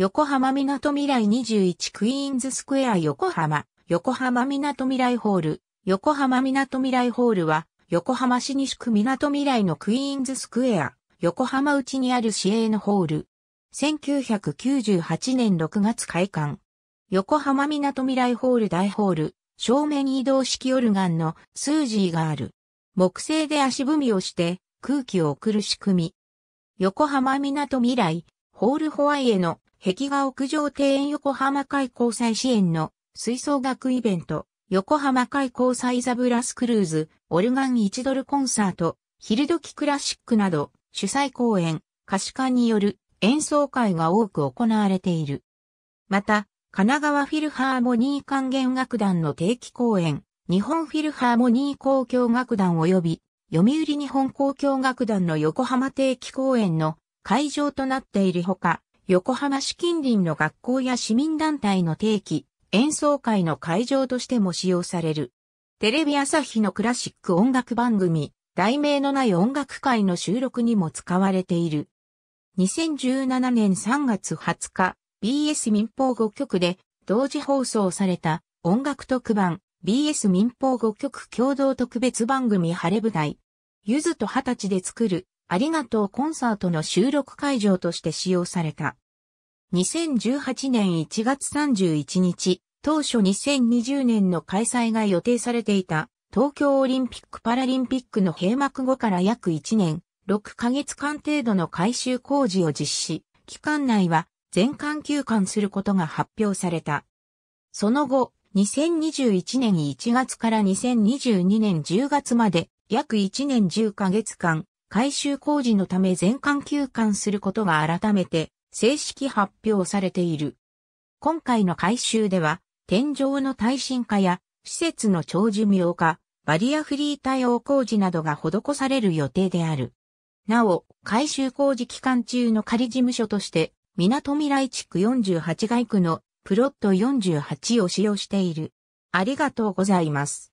横浜みなとみらい21クイーンズスクエア横浜、横浜みなとみらいホール、横浜みなとみらいホールは、横浜市西区みなとみらいのクイーンズスクエア、横浜内にある市営のホール。1998年6月開館。横浜みなとみらいホール大ホール、正面移動式オルガンのスージーがある。木製で足踏みをして空気を送る仕組み。横浜みなとみらい、ホールホワイエの壁画屋上庭園横浜海港際支援の吹奏楽イベント、横浜海港際ザブラスクルーズ、オルガン1ドルコンサート、昼時クラシックなど、主催公演、歌詞館による演奏会が多く行われている。また、神奈川フィルハーモニー管弦楽団の定期公演、日本フィルハーモニー交響楽団及び、読売日本交響楽団の横浜定期公演の会場となっているほか、横浜市近隣の学校や市民団体の定期、演奏会の会場としても使用される。テレビ朝日のクラシック音楽番組、題名のない音楽会の収録にも使われている。2017年3月20日、BS 民放5局で同時放送された音楽特番 BS 民放5局共同特別番組晴れ舞台。ゆずと二十歳で作るありがとうコンサートの収録会場として使用された。2018年1月31日、当初2020年の開催が予定されていた東京オリンピック・パラリンピックの閉幕後から約1年、6ヶ月間程度の改修工事を実施、期間内は全館休館することが発表された。その後、2021年1月から2022年10月まで約1年10ヶ月間、改修工事のため全館休館することが改めて正式発表されている。今回の改修では、天井の耐震化や施設の長寿命化、バリアフリー対応工事などが施される予定である。なお、改修工事期間中の仮事務所として、港未来地区48街区のプロット48を使用している。ありがとうございます。